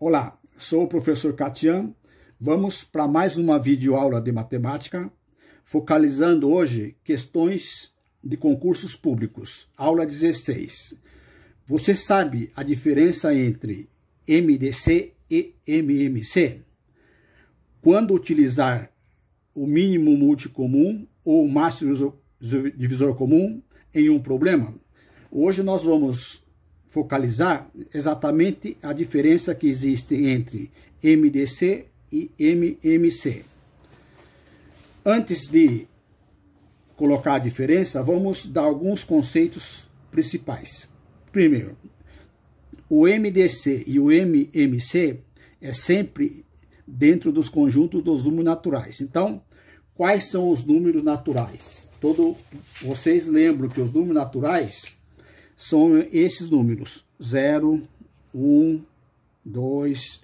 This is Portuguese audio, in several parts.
Olá, sou o professor Katian. Vamos para mais uma videoaula de matemática, focalizando hoje questões de concursos públicos, aula 16. Você sabe a diferença entre MDC e MMC? Quando utilizar o mínimo multicomum ou o máximo divisor comum em um problema? Hoje nós vamos focalizar exatamente a diferença que existe entre MDC e MMC. Antes de colocar a diferença, vamos dar alguns conceitos principais. Primeiro, o MDC e o MMC é sempre dentro dos conjuntos dos números naturais. Então, quais são os números naturais? Todo, vocês lembram que os números naturais são esses números: 0, 1, 2,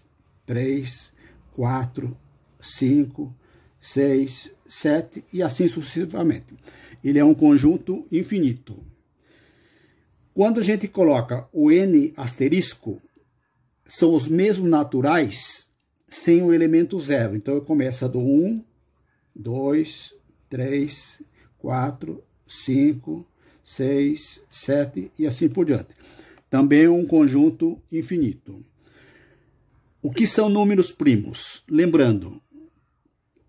3, 4, 5, 6, 7 e assim sucessivamente. Ele é um conjunto infinito. Quando a gente coloca o n asterisco, são os mesmos naturais sem o elemento zero. Então, começa do 1, 2, 3, 4, 5, 6, 7 e assim por diante. Também um conjunto infinito. O que são números primos? Lembrando,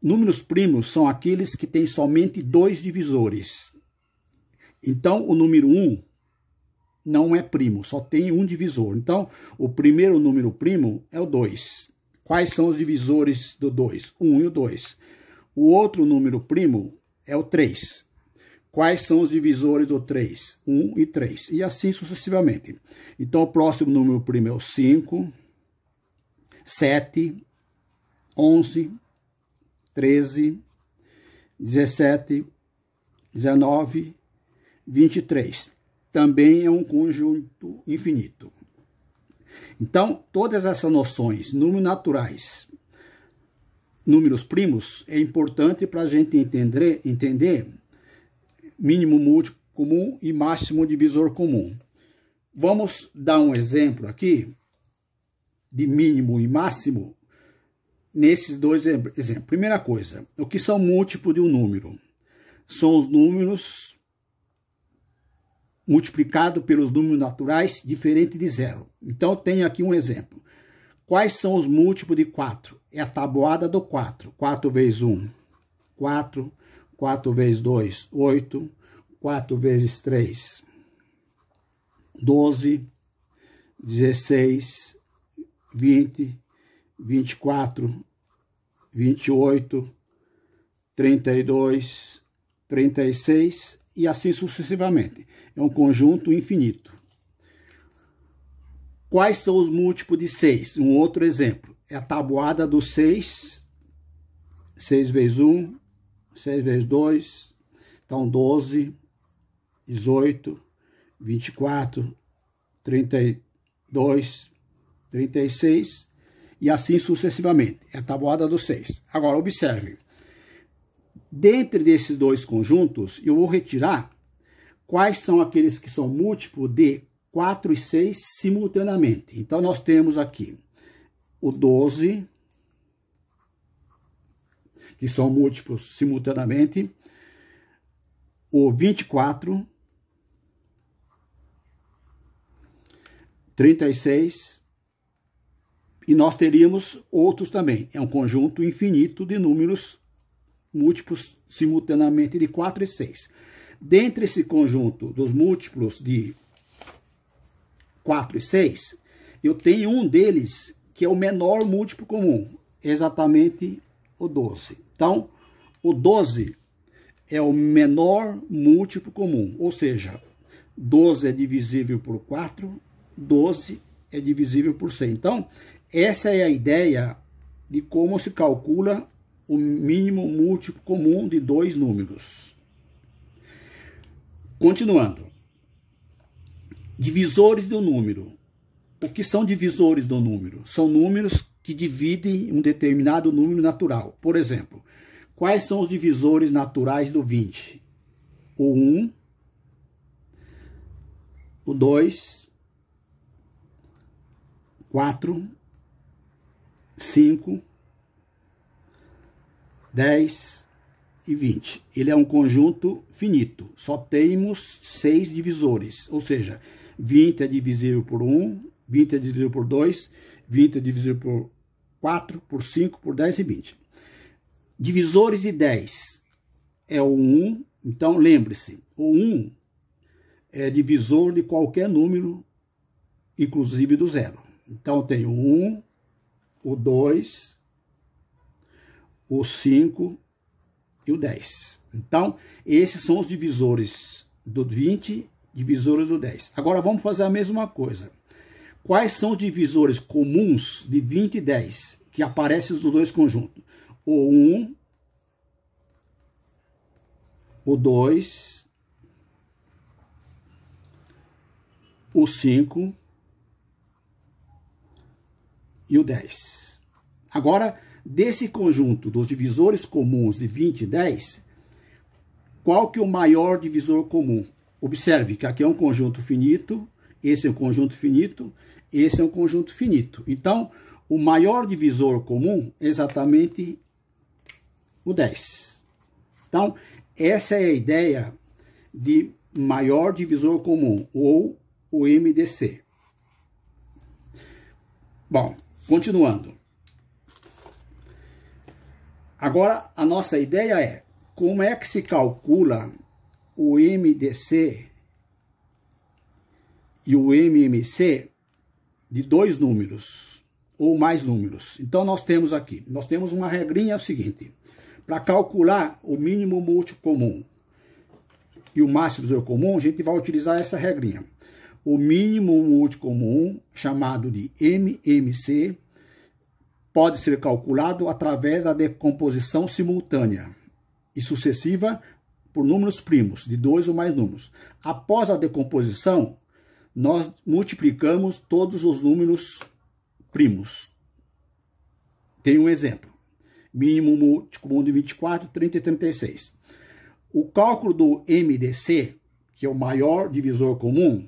números primos são aqueles que têm somente dois divisores. Então, o número 1 um não é primo, só tem um divisor. Então, o primeiro número primo é o 2. Quais são os divisores do 2? 1 um e o 2. O outro número primo é o 3 quais são os divisores do 3, 1 e 3, e assim sucessivamente. Então, o próximo número primo é o 5, 7, 11, 13, 17, 19, 23. Também é um conjunto infinito. Então, todas essas noções, números naturais, números primos, é importante para a gente entender, entender mínimo múltiplo comum e máximo divisor comum. Vamos dar um exemplo aqui de mínimo e máximo nesses dois exemplos. Primeira coisa, o que são múltiplo de um número? São os números multiplicado pelos números naturais diferente de zero. Então, tenho aqui um exemplo. Quais são os múltiplos de 4? É a tabuada do 4. 4 vezes 1, 4. 4 vezes 2, 8. 4 vezes 3, 12. 16, 20, 24, 28, 32, 36 e assim sucessivamente. É um conjunto infinito. Quais são os múltiplos de 6? Um outro exemplo. É a tabuada do 6. 6 vezes 1, 6 vezes 2, então 12, 18, 24, 32, 36 e assim sucessivamente. É a tabuada dos 6. Agora, observe. Dentre desses dois conjuntos, eu vou retirar quais são aqueles que são múltiplo de 4 e 6 simultaneamente. Então, nós temos aqui o 12, que são múltiplos simultaneamente, o 24, 36, e nós teríamos outros também. É um conjunto infinito de números múltiplos simultaneamente de 4 e 6. Dentre esse conjunto dos múltiplos de 4 e 6, eu tenho um deles que é o menor múltiplo comum, exatamente o 12. Então, o 12 é o menor múltiplo comum, ou seja, 12 é divisível por 4, 12 é divisível por 100. Então, essa é a ideia de como se calcula o mínimo múltiplo comum de dois números. Continuando. Divisores do número. O que são divisores do número? São números que dividem um determinado número natural. Por exemplo, Quais são os divisores naturais do 20? O 1, o 2, 4, 5, 10 e 20. Ele é um conjunto finito, só temos seis divisores, ou seja, 20 é divisível por 1, 20 é divisível por 2, 20 é divisível por 4, por 5, por 10 e 20. Divisores de 10 é o 1, então lembre-se, o 1 é divisor de qualquer número, inclusive do zero. Então tem o 1, o 2, o 5 e o 10. Então, esses são os divisores do 20, divisores do 10. Agora vamos fazer a mesma coisa. Quais são os divisores comuns de 20 e 10 que aparecem dos dois conjuntos? o 1, o 2, o 5 e o 10. Agora, desse conjunto dos divisores comuns de 20 e 10, qual que é o maior divisor comum? Observe que aqui é um conjunto finito, esse é um conjunto finito, esse é um conjunto finito. Então, o maior divisor comum é exatamente o 10. Então, essa é a ideia de maior divisor comum, ou o MDC. Bom, continuando. Agora, a nossa ideia é como é que se calcula o MDC e o MMC de dois números ou mais números. Então, nós temos aqui, nós temos uma regrinha é seguinte. Para calcular o mínimo múltiplo comum e o máximo tesouro comum, a gente vai utilizar essa regrinha. O mínimo múltiplo comum, chamado de MMC, pode ser calculado através da decomposição simultânea e sucessiva por números primos, de dois ou mais números. Após a decomposição, nós multiplicamos todos os números primos. Tem um exemplo mínimo comum de 24, 30 e 36. O cálculo do MDC, que é o maior divisor comum,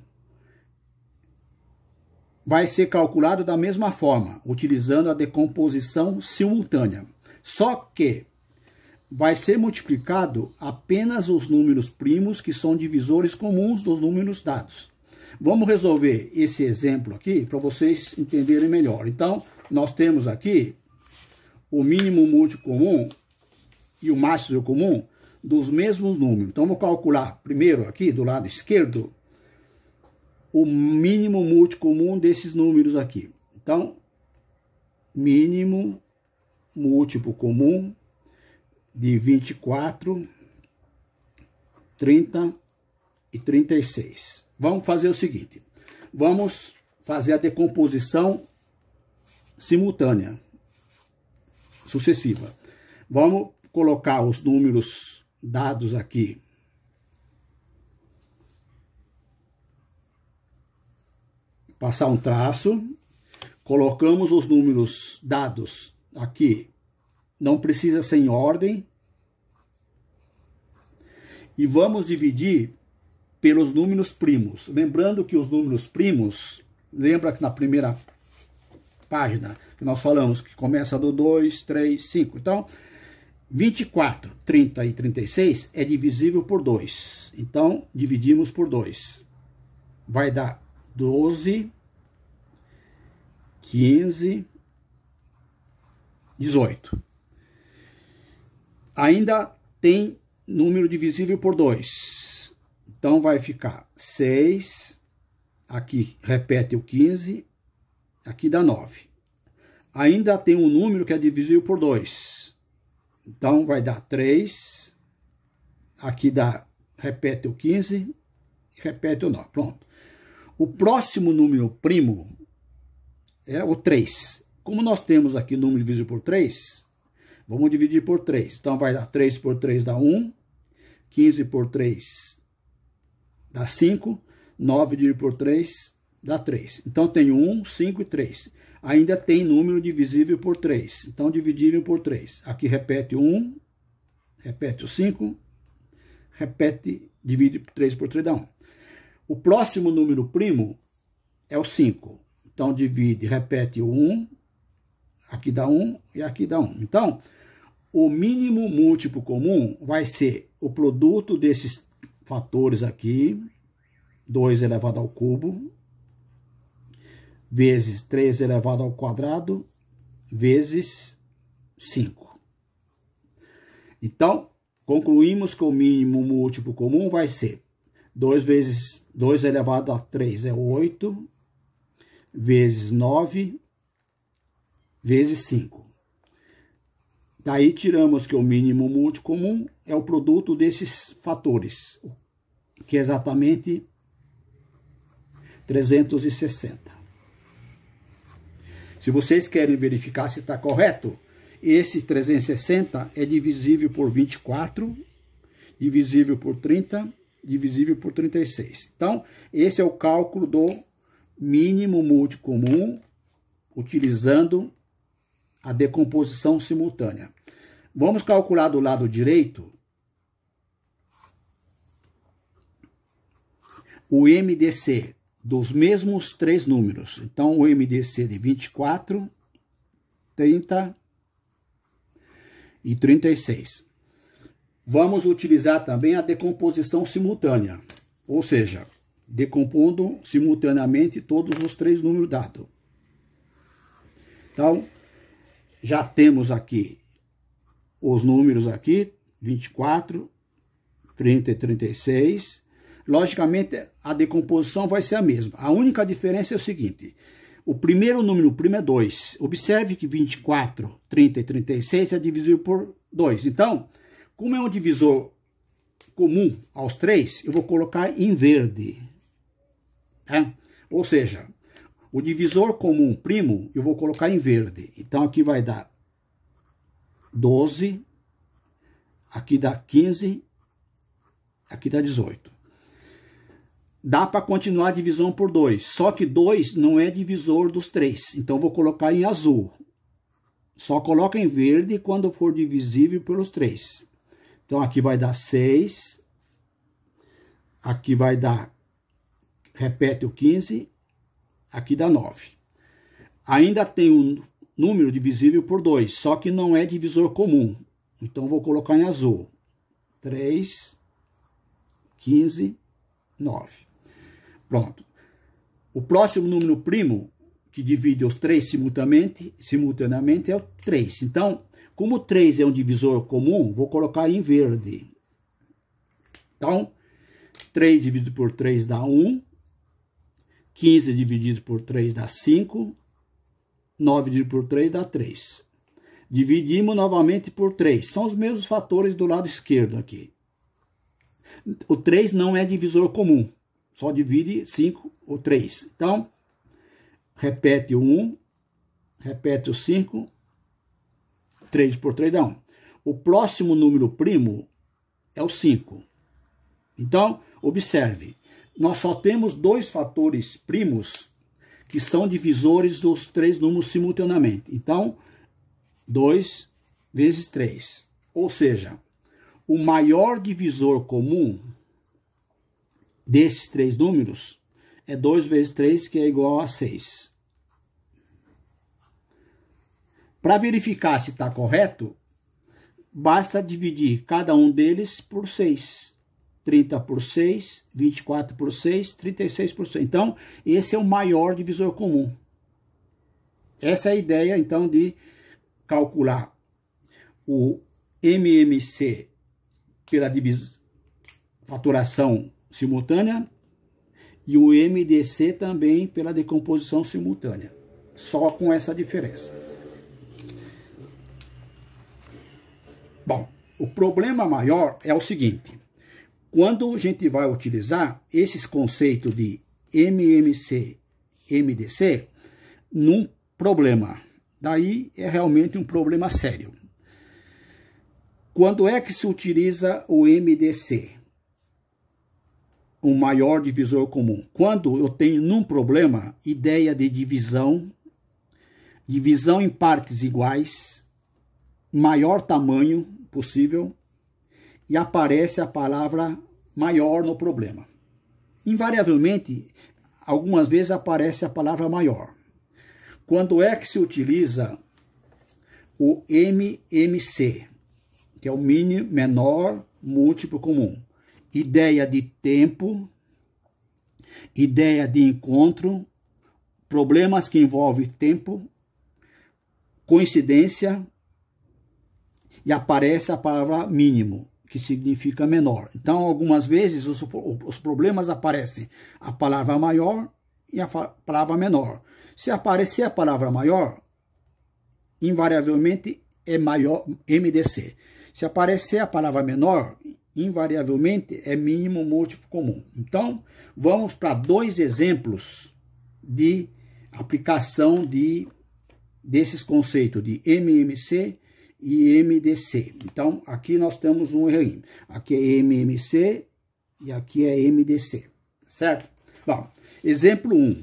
vai ser calculado da mesma forma, utilizando a decomposição simultânea. Só que vai ser multiplicado apenas os números primos, que são divisores comuns dos números dados. Vamos resolver esse exemplo aqui para vocês entenderem melhor. Então, nós temos aqui o mínimo múltiplo comum e o máximo comum dos mesmos números. Então, vou calcular primeiro aqui do lado esquerdo o mínimo múltiplo comum desses números aqui. Então, mínimo múltiplo comum de 24, 30 e 36. Vamos fazer o seguinte, vamos fazer a decomposição simultânea sucessiva. Vamos colocar os números dados aqui. Passar um traço. Colocamos os números dados aqui. Não precisa ser em ordem. E vamos dividir pelos números primos. Lembrando que os números primos, lembra que na primeira página que nós falamos, que começa do 2, 3, 5. Então, 24, 30 e 36 é divisível por 2. Então, dividimos por 2. Vai dar 12, 15, 18. Ainda tem número divisível por 2. Então, vai ficar 6, aqui repete o 15, Aqui dá 9. Ainda tem um número que é divisível por 2. Então, vai dar 3. Aqui dá, repete o 15, repete o 9. Pronto. O próximo número primo é o 3. Como nós temos aqui o número divisível por 3, vamos dividir por 3. Então, vai dar 3 por 3 dá 1, 15 por 3 dá 5, 9 dividido por 3 dá 3. Então tem 1, 5 e 3. Ainda tem número divisível por 3. Então dividível por 3. Aqui repete 1, repete o 5, repete, divide 3 por 3 dá 1. O próximo número primo é o 5. Então divide, repete o 1, aqui dá 1 e aqui dá 1. Então, o mínimo múltiplo comum vai ser o produto desses fatores aqui, 2 elevado ao cubo, vezes 3 elevado ao quadrado, vezes 5. Então, concluímos que o mínimo múltiplo comum vai ser 2 vezes 2 elevado a 3 é 8, vezes 9, vezes 5. Daí tiramos que o mínimo múltiplo comum é o produto desses fatores, que é exatamente 360. Se vocês querem verificar se está correto, esse 360 é divisível por 24, divisível por 30, divisível por 36. Então, esse é o cálculo do mínimo multicomum utilizando a decomposição simultânea. Vamos calcular do lado direito o MDC, dos mesmos três números. Então, o MDC de 24, 30 e 36. Vamos utilizar também a decomposição simultânea, ou seja, decompondo simultaneamente todos os três números dados. Então, já temos aqui os números aqui, 24, 30 e 36, logicamente a decomposição vai ser a mesma. A única diferença é o seguinte, o primeiro número primo é 2. Observe que 24, 30 e 36 é divisível por 2. Então, como é um divisor comum aos três, eu vou colocar em verde. Né? Ou seja, o divisor comum primo eu vou colocar em verde. Então, aqui vai dar 12, aqui dá 15, aqui dá 18 dá para continuar a divisão por 2, só que 2 não é divisor dos 3, então vou colocar em azul. Só coloca em verde quando for divisível pelos 3. Então aqui vai dar 6, aqui vai dar, repete o 15, aqui dá 9. Ainda tem um número divisível por 2, só que não é divisor comum, então vou colocar em azul. 3, 15, 9. Pronto. O próximo número primo, que divide os três simultaneamente, simultaneamente é o 3. Então, como o 3 é um divisor comum, vou colocar em verde. Então, 3 dividido por 3 dá 1, 15 dividido por 3 dá 5, 9 dividido por 3 dá 3. Dividimos novamente por 3. São os mesmos fatores do lado esquerdo aqui. O 3 não é divisor comum. Só divide 5 ou 3. Então, repete o 1, um, repete o 5, 3 por 3 dá 1. O próximo número primo é o 5. Então, observe, nós só temos dois fatores primos que são divisores dos três números simultaneamente. Então, 2 vezes 3. Ou seja, o maior divisor comum desses três números é 2 vezes 3, que é igual a 6. Para verificar se está correto, basta dividir cada um deles por 6. 30 por 6, 24 por 6, 36 por 6. Então, esse é o maior divisor comum. Essa é a ideia, então, de calcular o MMC pela faturação simultânea e o MDC também pela decomposição simultânea, só com essa diferença. Bom, o problema maior é o seguinte, quando a gente vai utilizar esses conceitos de MMC, MDC, num problema, daí é realmente um problema sério. Quando é que se utiliza o MDC? o maior divisor comum. Quando eu tenho num problema ideia de divisão, divisão em partes iguais, maior tamanho possível, e aparece a palavra maior no problema. Invariavelmente, algumas vezes aparece a palavra maior. Quando é que se utiliza o MMC, que é o mínimo menor múltiplo comum? ideia de tempo, ideia de encontro, problemas que envolvem tempo, coincidência e aparece a palavra mínimo, que significa menor. Então, algumas vezes os, os problemas aparecem a palavra maior e a palavra menor. Se aparecer a palavra maior, invariavelmente é maior MDC. Se aparecer a palavra menor, invariavelmente é mínimo múltiplo comum. Então, vamos para dois exemplos de aplicação de desses conceitos de MMC e MDC. Então, aqui nós temos um errinho. Aqui é MMC e aqui é MDC, certo? Bom, exemplo 1. Um.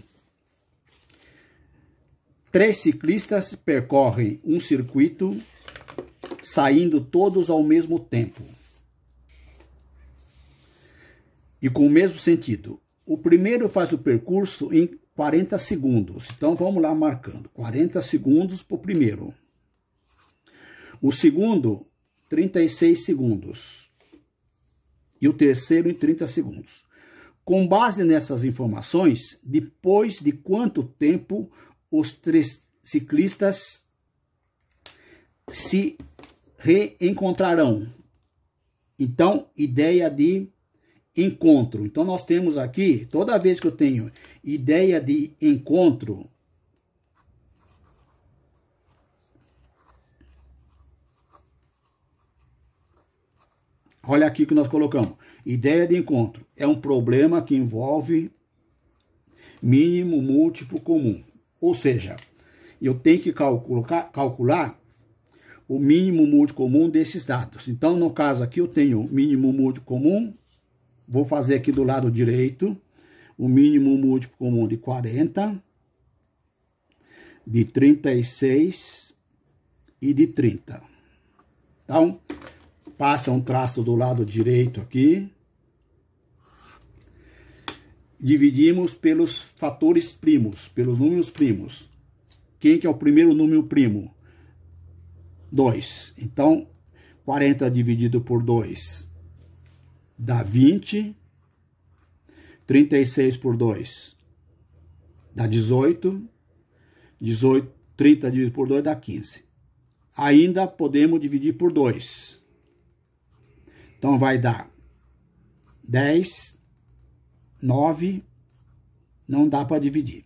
Três ciclistas percorrem um circuito saindo todos ao mesmo tempo. e com o mesmo sentido. O primeiro faz o percurso em 40 segundos. Então vamos lá marcando. 40 segundos para o primeiro. O segundo, 36 segundos. E o terceiro em 30 segundos. Com base nessas informações, depois de quanto tempo os três ciclistas se reencontrarão? Então, ideia de encontro. Então nós temos aqui, toda vez que eu tenho ideia de encontro, olha aqui que nós colocamos. Ideia de encontro é um problema que envolve mínimo múltiplo comum. Ou seja, eu tenho que calcular, calcular o mínimo múltiplo comum desses dados. Então, no caso aqui, eu tenho mínimo múltiplo comum Vou fazer aqui do lado direito o mínimo múltiplo comum de 40, de 36 e de 30. Então, passa um traço do lado direito aqui. Dividimos pelos fatores primos, pelos números primos. Quem que é o primeiro número primo? 2. Então, 40 dividido por 2 dá 20. 36 por 2 dá 18. 18 30 dividido por 2 dá 15. Ainda podemos dividir por 2. Então vai dar 10, 9, não dá para dividir.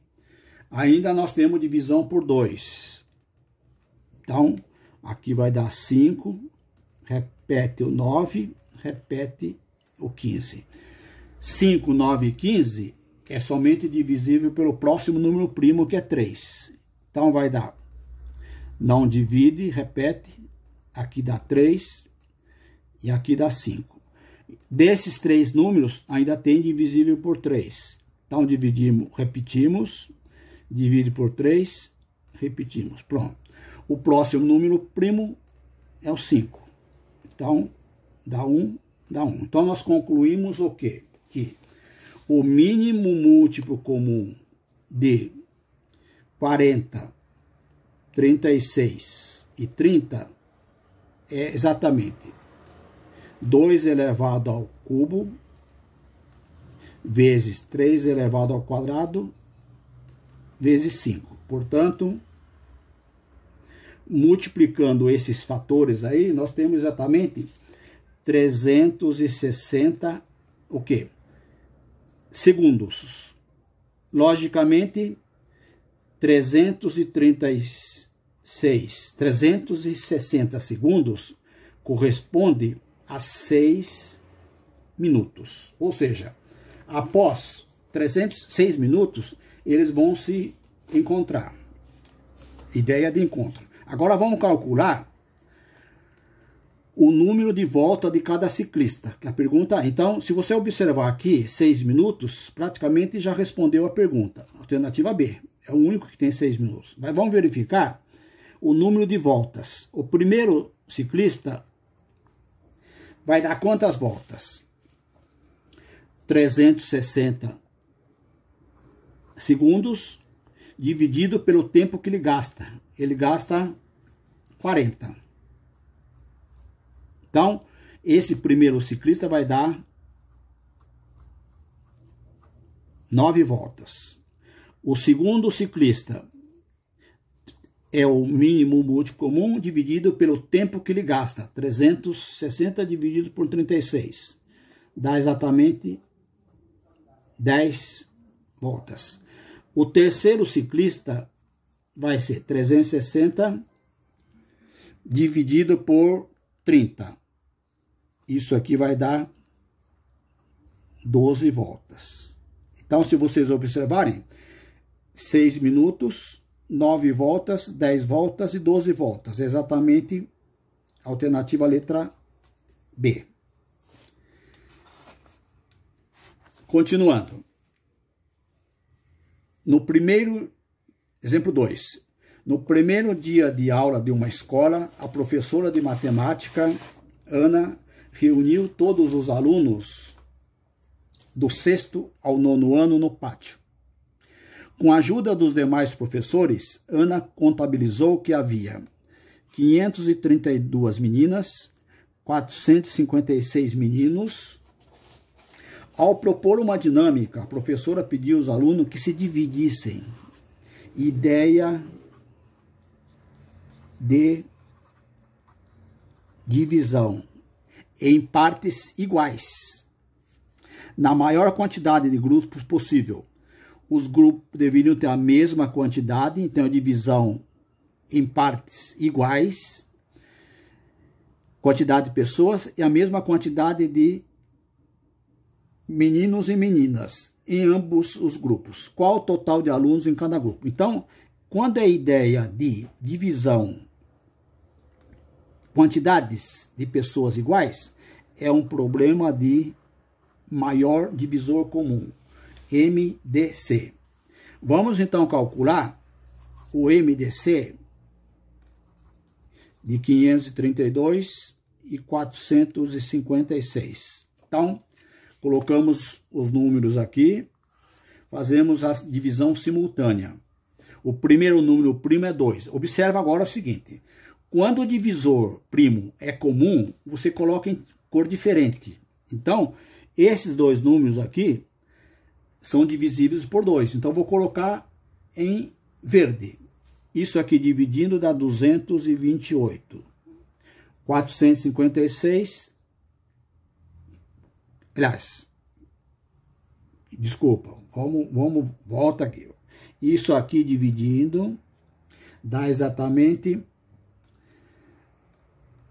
Ainda nós temos divisão por 2. Então, aqui vai dar 5, repete o 9, repete o 15. 5, 9 e 15 é somente divisível pelo próximo número primo, que é 3. Então vai dar, não divide, repete, aqui dá 3 e aqui dá 5. Desses três números, ainda tem divisível por 3. Então dividimos, repetimos, divide por 3, repetimos, pronto. O próximo número primo é o 5. Então, dá 1, um, dá 1. Então nós concluímos o quê? Que o mínimo múltiplo comum de 40, 36 e 30 é exatamente 2 elevado ao cubo vezes 3 elevado ao quadrado vezes 5. Portanto, multiplicando esses fatores aí, nós temos exatamente 360 o quê? Segundos. Logicamente, 336, 360 segundos corresponde a 6 minutos. Ou seja, após 306 minutos, eles vão se encontrar. Ideia de encontro. Agora vamos calcular o número de volta de cada ciclista. A pergunta, então, se você observar aqui, seis minutos, praticamente já respondeu a pergunta. Alternativa B, é o único que tem seis minutos. Mas vamos verificar o número de voltas. O primeiro ciclista vai dar quantas voltas? 360 segundos dividido pelo tempo que ele gasta. Ele gasta 40. Então, esse primeiro ciclista vai dar nove voltas. O segundo ciclista é o mínimo múltiplo comum dividido pelo tempo que ele gasta, 360 dividido por 36. Dá exatamente 10 voltas. O terceiro ciclista vai ser 360 dividido por 30. Isso aqui vai dar 12 voltas. Então, se vocês observarem, 6 minutos, 9 voltas, 10 voltas e 12 voltas. É exatamente a alternativa letra B. Continuando. No primeiro, exemplo 2, no primeiro dia de aula de uma escola, a professora de matemática, Ana, reuniu todos os alunos do sexto ao nono ano no pátio. Com a ajuda dos demais professores, Ana contabilizou que havia 532 meninas, 456 meninos. Ao propor uma dinâmica, a professora pediu aos alunos que se dividissem. Ideia de divisão em partes iguais, na maior quantidade de grupos possível. Os grupos deveriam ter a mesma quantidade, então a divisão em partes iguais, quantidade de pessoas e a mesma quantidade de meninos e meninas em ambos os grupos. Qual o total de alunos em cada grupo? Então, quando é ideia de divisão quantidades de pessoas iguais, é um problema de maior divisor comum, MDC. Vamos então calcular o MDC de 532 e 456. Então, colocamos os números aqui, fazemos a divisão simultânea. O primeiro número primo é 2. Observa agora o seguinte, quando o divisor primo é comum, você coloca em cor diferente. Então, esses dois números aqui são divisíveis por 2. Então, vou colocar em verde. Isso aqui dividindo dá 228. 456. Aliás, desculpa, vamos, vamos, volta aqui. Isso aqui dividindo dá exatamente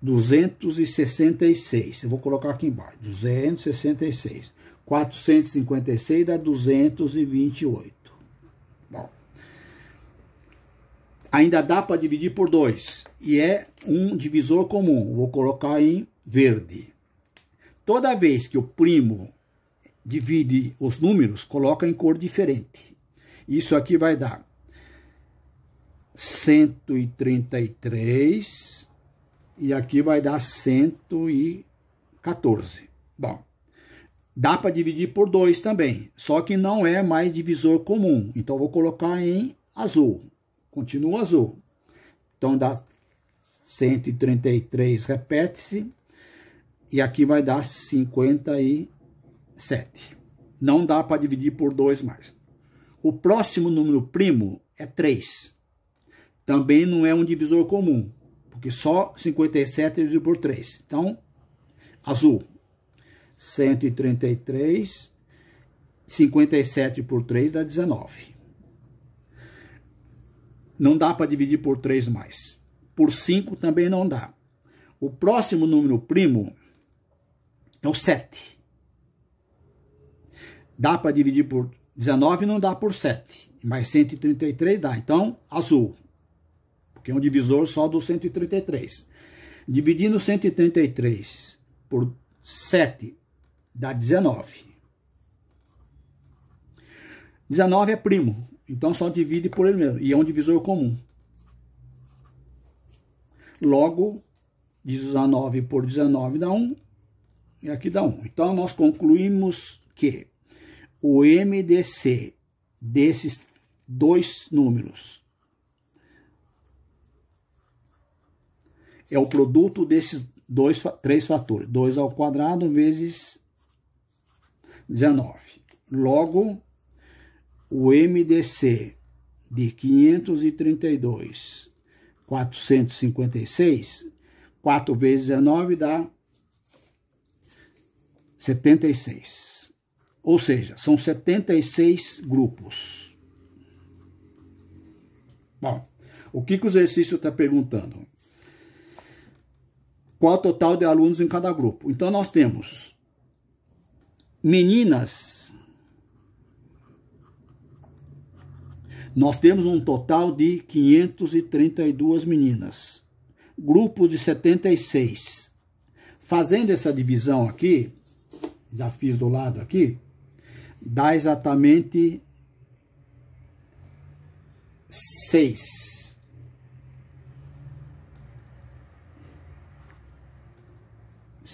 266. Eu vou colocar aqui embaixo. 266. 456 dá 228. Bom. Ainda dá para dividir por 2. E é um divisor comum. Vou colocar em verde. Toda vez que o primo divide os números, coloca em cor diferente. Isso aqui vai dar 133 e aqui vai dar 114. Bom, dá para dividir por 2 também, só que não é mais divisor comum. Então, vou colocar em azul. Continua azul. Então, dá 133, repete-se. E aqui vai dar 57. Não dá para dividir por 2 mais. O próximo número primo é 3. Também não é um divisor comum porque só 57 dividido por 3. Então, azul, 133, 57 por 3 dá 19. Não dá para dividir por 3 mais. Por 5 também não dá. O próximo número primo é o 7. Dá para dividir por 19, não dá por 7. Mais 133 dá. Então, azul que é um divisor só do 133. Dividindo 133 por 7 dá 19. 19 é primo, então só divide por ele mesmo, e é um divisor comum. Logo, 19 por 19 dá 1, e aqui dá 1. Então, nós concluímos que o MDC desses dois números é o produto desses dois, três fatores. 2 ao quadrado vezes 19. Logo, o MDC de 532, 456, 4 vezes 19 dá 76. Ou seja, são 76 grupos. Bom, o que, que o exercício está perguntando? qual é o total de alunos em cada grupo. Então, nós temos meninas, nós temos um total de 532 meninas, grupos de 76. Fazendo essa divisão aqui, já fiz do lado aqui, dá exatamente 6.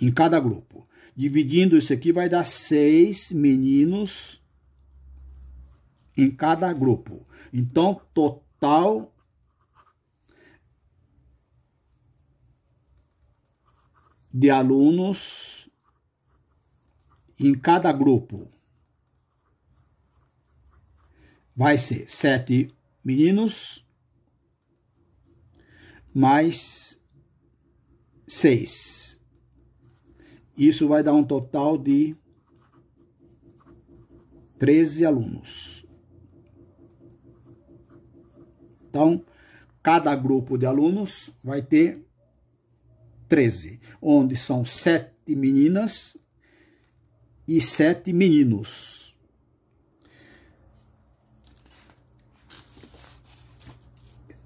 em cada grupo. Dividindo isso aqui vai dar seis meninos em cada grupo. Então, total de alunos em cada grupo vai ser sete meninos mais seis isso vai dar um total de 13 alunos. Então, cada grupo de alunos vai ter 13, onde são sete meninas e sete meninos.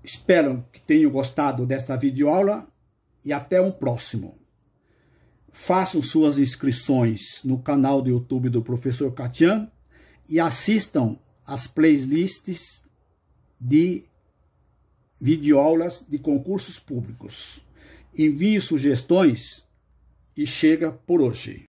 Espero que tenham gostado desta videoaula e até um próximo façam suas inscrições no canal do YouTube do professor Katian e assistam as playlists de videoaulas de concursos públicos. Envie sugestões e chega por hoje.